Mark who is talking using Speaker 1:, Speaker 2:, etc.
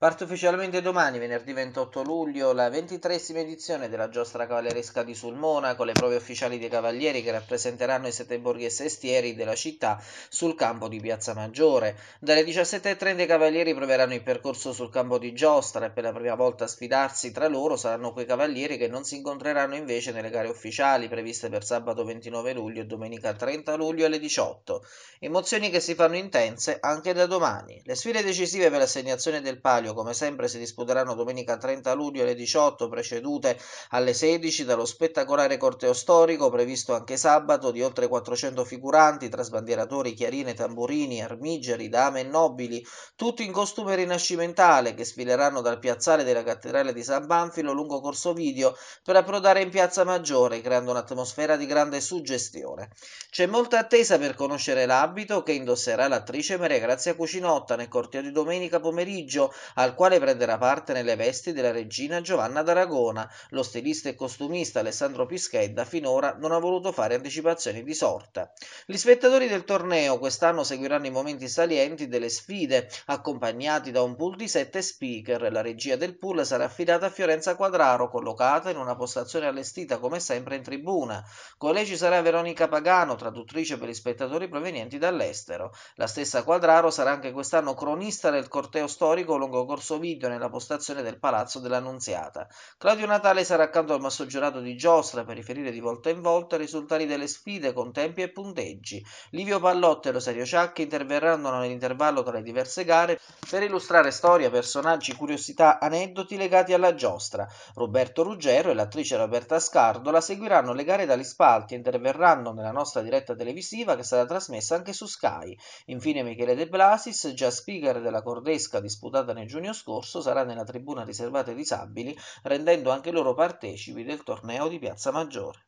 Speaker 1: Parte ufficialmente domani, venerdì 28 luglio, la ventitresima edizione della giostra cavalleresca di Sulmona con le prove ufficiali dei cavalieri che rappresenteranno i settemborghi e sestieri della città sul campo di Piazza Maggiore. Dalle 17.30 i cavalieri proveranno il percorso sul campo di giostra e per la prima volta a sfidarsi tra loro saranno quei cavalieri che non si incontreranno invece nelle gare ufficiali previste per sabato 29 luglio e domenica 30 luglio alle 18. Emozioni che si fanno intense anche da domani. Le sfide decisive per l'assegnazione del palio Stadio. Come sempre si disputeranno domenica 30 luglio alle 18, precedute alle 16 dallo spettacolare corteo storico previsto anche sabato di oltre 400 figuranti tra sbandieratori, chiarine, tamburini, armigeri, dame e nobili, tutti in costume rinascimentale che sfileranno dal piazzale della cattedrale di San Banfilo lungo Corso Video per approdare in Piazza Maggiore, creando un'atmosfera di grande suggestione. C'è molta attesa per conoscere l'abito che indosserà l'attrice Maria Grazia Cucinotta nel corteo di domenica pomeriggio al quale prenderà parte nelle vesti della regina Giovanna d'Aragona. Lo stilista e costumista Alessandro Pischedda finora non ha voluto fare anticipazioni di sorta. Gli spettatori del torneo quest'anno seguiranno i momenti salienti delle sfide, accompagnati da un pool di sette speaker. La regia del pool sarà affidata a Fiorenza Quadraro, collocata in una postazione allestita come sempre in tribuna. Con lei ci sarà Veronica Pagano, traduttrice per gli spettatori provenienti dall'estero. La stessa Quadraro sarà anche quest'anno cronista del corteo storico lungo corso video nella postazione del Palazzo dell'Annunziata. Claudio Natale sarà accanto al massoggiolato di Giostra per riferire di volta in volta i risultati delle sfide con tempi e punteggi. Livio Pallotta e Rosario Ciacchi interverranno nell'intervallo tra le diverse gare per illustrare storia, personaggi, curiosità, aneddoti legati alla giostra. Roberto Ruggero e l'attrice Roberta Scardola seguiranno le gare dagli spalti e interverranno nella nostra diretta televisiva che sarà trasmessa anche su Sky. Infine Michele De Blasis, già speaker della Cordesca disputata nei giorni giugno scorso sarà nella tribuna riservata ai disabili, rendendo anche loro partecipi del torneo di Piazza Maggiore.